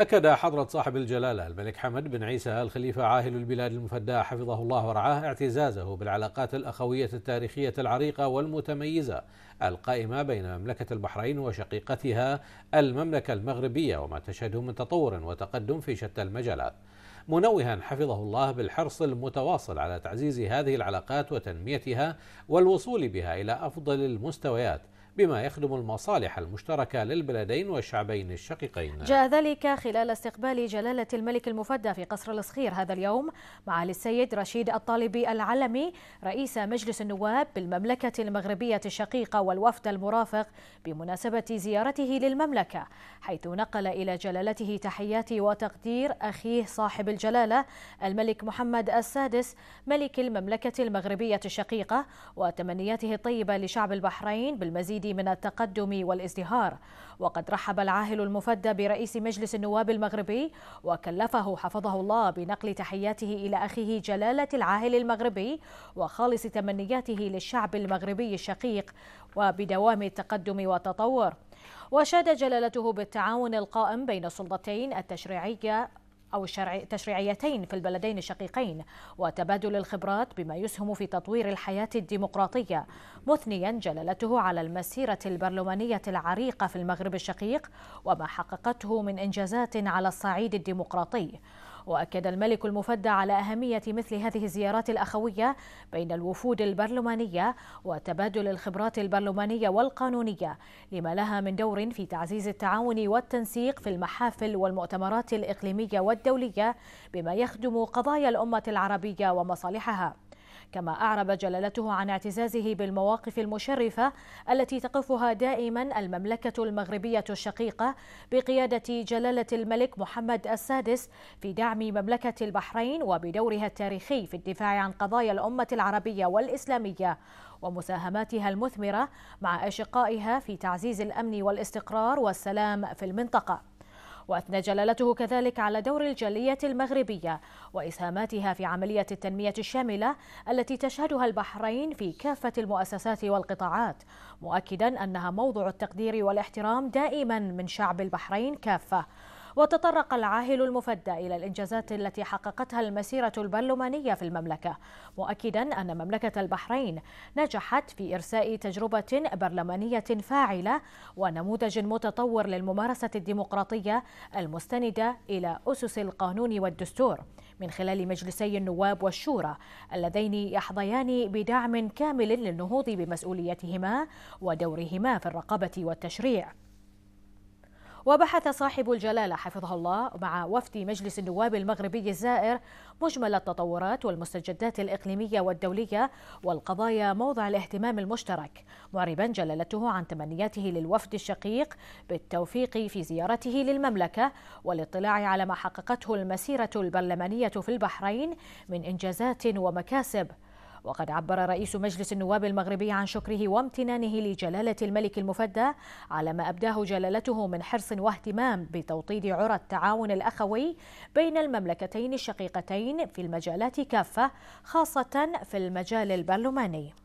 أكد حضرة صاحب الجلالة الملك حمد بن عيسى الخليفة عاهل البلاد المفداة حفظه الله ورعاه اعتزازه بالعلاقات الأخوية التاريخية العريقة والمتميزة القائمة بين مملكة البحرين وشقيقتها المملكة المغربية وما تشهده من تطور وتقدم في شتى المجالات منوها حفظه الله بالحرص المتواصل على تعزيز هذه العلاقات وتنميتها والوصول بها إلى أفضل المستويات بما يخدم المصالح المشتركة للبلدين والشعبين الشقيقين جاء ذلك خلال استقبال جلالة الملك المفدى في قصر الصخير هذا اليوم معالي السيد رشيد الطالبي العلمي رئيس مجلس النواب بالمملكة المغربية الشقيقة والوفد المرافق بمناسبة زيارته للمملكة حيث نقل إلى جلالته تحيات وتقدير أخيه صاحب الجلالة الملك محمد السادس ملك المملكة المغربية الشقيقة وتمنياته الطيبة لشعب البحرين بالمزيد المزيد من التقدم والازدهار وقد رحب العاهل المفدى برئيس مجلس النواب المغربي وكلفه حفظه الله بنقل تحياته إلى أخيه جلالة العاهل المغربي وخالص تمنياته للشعب المغربي الشقيق وبدوام التقدم والتطور وشاد جلالته بالتعاون القائم بين السلطتين التشريعية أو التشريعيتين في البلدين الشقيقين وتبادل الخبرات بما يسهم في تطوير الحياة الديمقراطية مثنيا جلالته على المسيرة البرلمانية العريقة في المغرب الشقيق وما حققته من إنجازات على الصعيد الديمقراطي وأكد الملك المفدى على أهمية مثل هذه الزيارات الأخوية بين الوفود البرلمانية وتبادل الخبرات البرلمانية والقانونية لما لها من دور في تعزيز التعاون والتنسيق في المحافل والمؤتمرات الإقليمية والدولية بما يخدم قضايا الأمة العربية ومصالحها كما أعرب جلالته عن اعتزازه بالمواقف المشرفة التي تقفها دائما المملكة المغربية الشقيقة بقيادة جلالة الملك محمد السادس في دعم مملكة البحرين وبدورها التاريخي في الدفاع عن قضايا الأمة العربية والإسلامية ومساهماتها المثمرة مع أشقائها في تعزيز الأمن والاستقرار والسلام في المنطقة وأثنى جلالته كذلك على دور الجالية المغربية وإسهاماتها في عملية التنمية الشاملة التي تشهدها البحرين في كافة المؤسسات والقطاعات مؤكدا أنها موضع التقدير والاحترام دائما من شعب البحرين كافة وتطرق العاهل المفدى إلى الإنجازات التي حققتها المسيرة البرلمانية في المملكة مؤكدا أن مملكة البحرين نجحت في إرساء تجربة برلمانية فاعلة ونموذج متطور للممارسة الديمقراطية المستندة إلى أسس القانون والدستور من خلال مجلسي النواب والشورى اللذين يحظيان بدعم كامل للنهوض بمسؤوليتهما ودورهما في الرقابة والتشريع وبحث صاحب الجلالة حفظه الله مع وفد مجلس النواب المغربي الزائر مجمل التطورات والمستجدات الإقليمية والدولية والقضايا موضع الاهتمام المشترك معربا جلالته عن تمنياته للوفد الشقيق بالتوفيق في زيارته للمملكة والاطلاع على ما حققته المسيرة البرلمانية في البحرين من إنجازات ومكاسب وقد عبر رئيس مجلس النواب المغربي عن شكره وامتنانه لجلالة الملك المفدى على ما أبداه جلالته من حرص واهتمام بتوطيد عرى التعاون الأخوي بين المملكتين الشقيقتين في المجالات كافة خاصة في المجال البرلماني